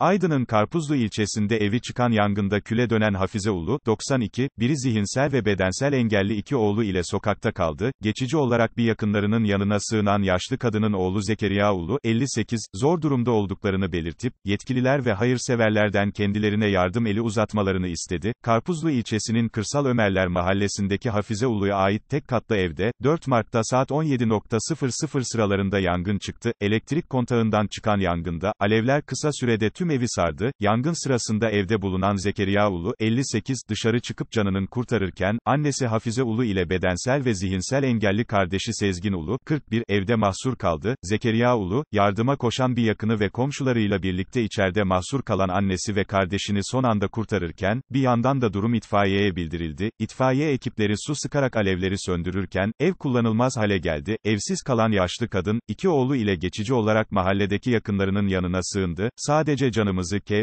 Aydın'ın Karpuzlu ilçesinde evi çıkan yangında küle dönen Hafize Ulu, 92, biri zihinsel ve bedensel engelli iki oğlu ile sokakta kaldı, geçici olarak bir yakınlarının yanına sığınan yaşlı kadının oğlu Zekeriya Ulu, 58, zor durumda olduklarını belirtip, yetkililer ve hayırseverlerden kendilerine yardım eli uzatmalarını istedi. Karpuzlu ilçesinin Kırsal Ömerler mahallesindeki Hafize Ulu'ya ait tek katlı evde, 4 Mart'ta saat 17.00 sıralarında yangın çıktı, elektrik kontağından çıkan yangında, alevler kısa sürede tüm tüm evi sardı, yangın sırasında evde bulunan Zekeriya Ulu, 58, dışarı çıkıp canının kurtarırken, annesi Hafize Ulu ile bedensel ve zihinsel engelli kardeşi Sezgin Ulu, 41, evde mahsur kaldı, Zekeriya Ulu, yardıma koşan bir yakını ve komşularıyla birlikte içeride mahsur kalan annesi ve kardeşini son anda kurtarırken, bir yandan da durum itfaiyeye bildirildi, itfaiye ekipleri su sıkarak alevleri söndürürken, ev kullanılmaz hale geldi, evsiz kalan yaşlı kadın, iki oğlu ile geçici olarak mahalledeki yakınlarının yanına sığındı, sadece canımızı K.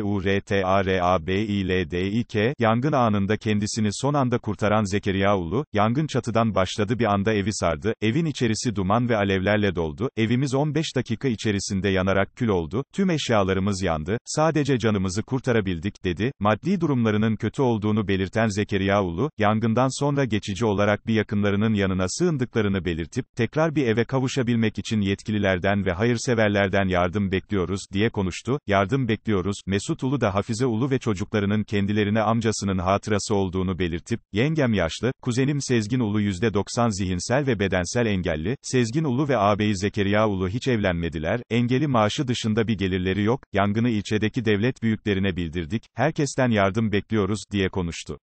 yangın anında kendisini son anda kurtaran Zekeriya Ulu, yangın çatıdan başladı bir anda evi sardı, evin içerisi duman ve alevlerle doldu, evimiz 15 dakika içerisinde yanarak kül oldu, tüm eşyalarımız yandı, sadece canımızı kurtarabildik, dedi, maddi durumlarının kötü olduğunu belirten Zekeriya Ulu, yangından sonra geçici olarak bir yakınlarının yanına sığındıklarını belirtip, tekrar bir eve kavuşabilmek için yetkililerden ve hayırseverlerden yardım bekliyoruz, diye konuştu, yardım bekliyoruz, destekliyoruz, Mesut Ulu da Hafize Ulu ve çocuklarının kendilerine amcasının hatırası olduğunu belirtip, yengem yaşlı, kuzenim Sezgin Ulu %90 zihinsel ve bedensel engelli, Sezgin Ulu ve ağabeyi Zekeriya Ulu hiç evlenmediler, engeli maaşı dışında bir gelirleri yok, yangını ilçedeki devlet büyüklerine bildirdik, herkesten yardım bekliyoruz, diye konuştu.